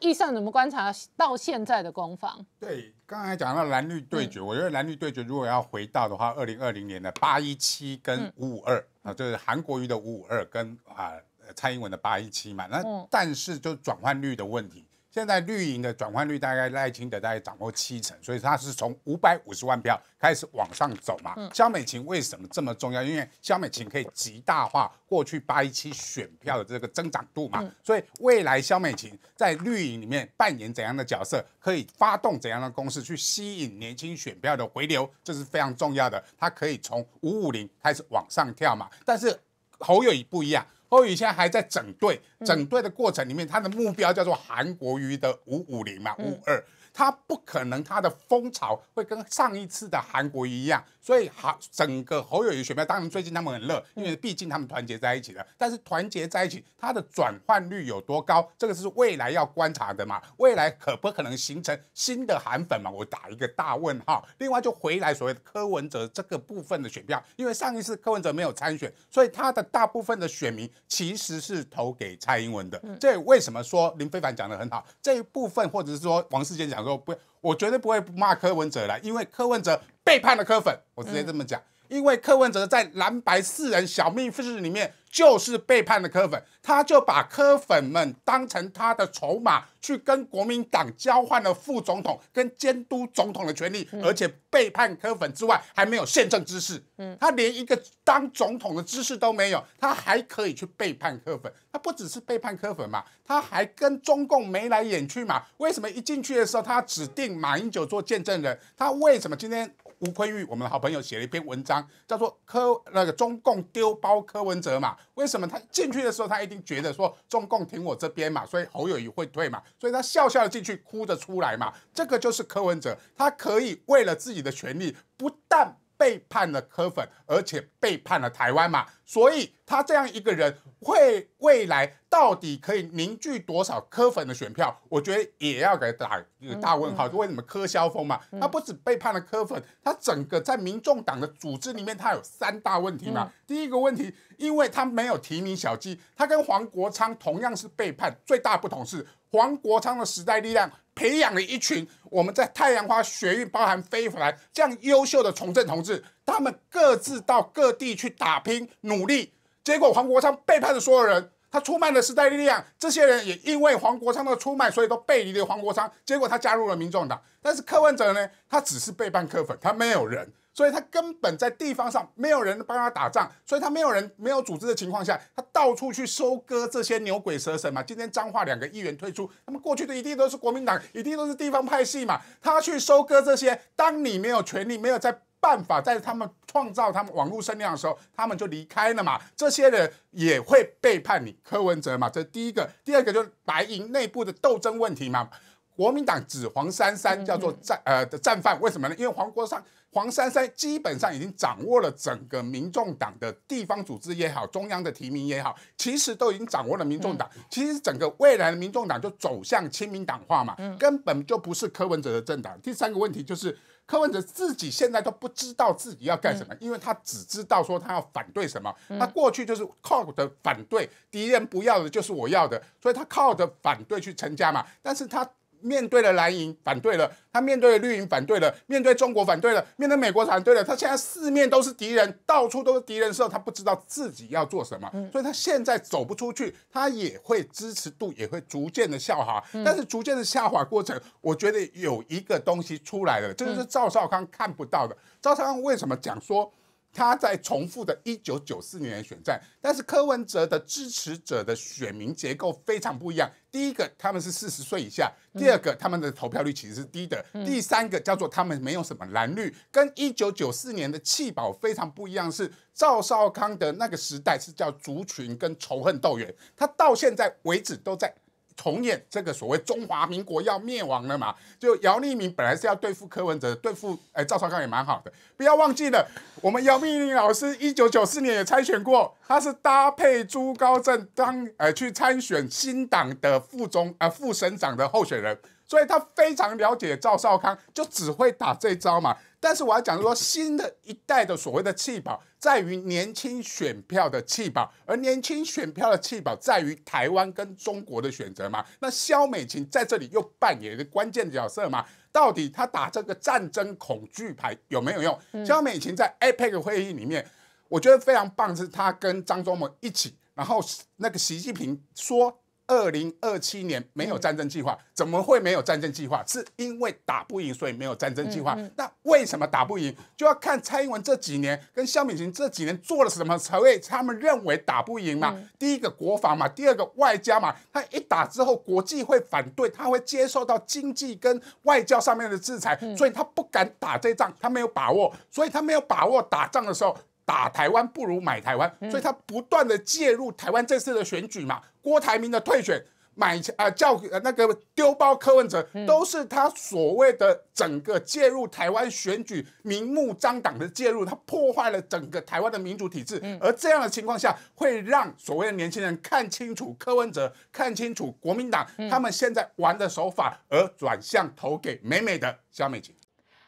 易上怎么观察到现在的攻防？对，刚才讲到蓝绿对决，我觉得蓝绿对决如果要回到的话，二零二零年的八一七跟五五二啊，就是韩国瑜的五五二跟啊蔡英文的八一七嘛。那但是就转换率的问题。现在绿营的转换率大概赖清德大概掌握七成，所以他是从五百五十万票开始往上走嘛。萧美琴为什么这么重要？因为肖美琴可以极大化过去八一七选票的这个增长度嘛。所以未来肖美琴在绿营里面扮演怎样的角色，可以发动怎样的攻势去吸引年轻选票的回流，这是非常重要的。他可以从五五零开始往上跳嘛。但是侯友宜不一样。后，现在还在整队，整队的过程里面，他的目标叫做韩国瑜的五五零嘛，五二。他不可能，他的风潮会跟上一次的韩国一样，所以好整个侯友谊选票，当然最近他们很热，因为毕竟他们团结在一起了。但是团结在一起，他的转换率有多高，这个是未来要观察的嘛？未来可不可能形成新的韩粉嘛？我打一个大问号。另外，就回来所谓的柯文哲这个部分的选票，因为上一次柯文哲没有参选，所以他的大部分的选民其实是投给蔡英文的。这为什么说林非凡讲的很好？这一部分，或者是说王世坚讲。我不会，我绝对不会骂柯文哲了，因为柯文哲背叛了柯粉，我直接这么讲，因为柯文哲在蓝白四人小秘室里面。就是背叛的柯粉，他就把柯粉们当成他的筹码，去跟国民党交换了副总统跟监督总统的权利。而且背叛柯粉之外，还没有宪政知识，嗯，他连一个当总统的知识都没有，他还可以去背叛柯粉。他不只是背叛柯粉嘛，他还跟中共眉来眼去嘛。为什么一进去的时候他指定马英九做见证人？他为什么今天吴坤玉我们好朋友写了一篇文章，叫做“柯那个中共丢包柯文哲”嘛？为什么他进去的时候，他一定觉得说中共挺我这边嘛，所以侯友谊会退嘛，所以他笑笑的进去，哭着出来嘛。这个就是柯文哲，他可以为了自己的权利，不但。背叛了柯粉，而且背叛了台湾嘛，所以他这样一个人，会未来到底可以凝聚多少柯粉的选票？我觉得也要给打一个大问号。为什么柯萧峰嘛，他不止背叛了柯粉，他整个在民众党的组织里面，他有三大问题嘛。第一个问题，因为他没有提名小鸡，他跟黄国昌同样是背叛，最大不同是黄国昌的时代力量。培养了一群我们在太阳花学运，包含飞凡这样优秀的从政同志，他们各自到各地去打拼努力。结果黄国昌背叛了所有人，他出卖了时代力量，这些人也因为黄国昌的出卖，所以都背离了黄国昌。结果他加入了民众党。但是柯文哲呢？他只是背叛柯粉，他没有人。所以他根本在地方上没有人帮他打仗，所以他没有人没有组织的情况下，他到处去收割这些牛鬼蛇神嘛。今天彰化两个议员退出，他们过去的一定都是国民党，一定都是地方派系嘛。他去收割这些，当你没有权利，没有在办法，在他们创造他们网络声量的时候，他们就离开了嘛。这些人也会背叛你，柯文哲嘛，这第一个。第二个就是白银内部的斗争问题嘛。国民党指黄珊珊叫做战呃的战犯，为什么呢？因为黄国昌、黄珊珊基本上已经掌握了整个民众党的地方组织也好，中央的提名也好，其实都已经掌握了民众党。其实整个未来的民众党就走向亲民党化嘛，根本就不是柯文哲的政党。第三个问题就是柯文哲自己现在都不知道自己要干什么，因为他只知道说他要反对什么，他过去就是靠的反对敌人不要的就是我要的，所以他靠着反对去成家嘛，但是他。面对了蓝营反对了，他面对绿营反对了，面对中国反对了，面对美国反对了，他现在四面都是敌人，到处都是敌人的时候，他不知道自己要做什么，所以他现在走不出去，他也会支持度也会逐渐的下滑，但是逐渐的下滑过程，我觉得有一个东西出来了，这就是赵少康看不到的。赵少康为什么讲说？他在重复的1994年的选战，但是柯文哲的支持者的选民结构非常不一样。第一个，他们是四十岁以下；第二个，他们的投票率其实是低的；第三个，叫做他们没有什么蓝绿，跟1994年的弃保非常不一样。是赵少康的那个时代是叫族群跟仇恨斗远，他到现在为止都在。重演这个所谓中华民国要灭亡了嘛？就姚立明本来是要对付柯文哲，对付哎赵少康也蛮好的。不要忘记了，我们姚立明老师一九九四年也参选过，他是搭配朱高正当呃去参选新党的副总呃副省长的候选人。所以他非常了解赵少康，就只会打这招嘛。但是我要讲说，新的一代的所谓的弃保，在于年轻选票的弃保，而年轻选票的弃保在于台湾跟中国的选择嘛。那肖美琴在这里又扮演的关键角色嘛？到底他打这个战争恐惧牌有没有用？肖美琴在 APEC 会议里面，我觉得非常棒，是他跟张忠谋一起，然后那个习近平说。二零二七年没有战争计划，怎么会没有战争计划？是因为打不赢，所以没有战争计划。那为什么打不赢？就要看蔡英文这几年跟萧美琴这几年做了什么，才会他们认为打不赢嘛。第一个国防嘛，第二个外交嘛。他一打之后，国际会反对，他会接受到经济跟外交上面的制裁，所以他不敢打这仗，他没有把握，所以他没有把握打仗的时候。打台湾不如买台湾，所以他不断的介入台湾这次的选举嘛，郭台铭的退选，买啊叫那个丢包柯文哲，都是他所谓的整个介入台湾选举明目张胆的介入，他破坏了整个台湾的民主体制。而这样的情况下，会让所谓的年轻人看清楚柯文哲，看清楚国民党他们现在玩的手法，而转向投给美美的肖美琴。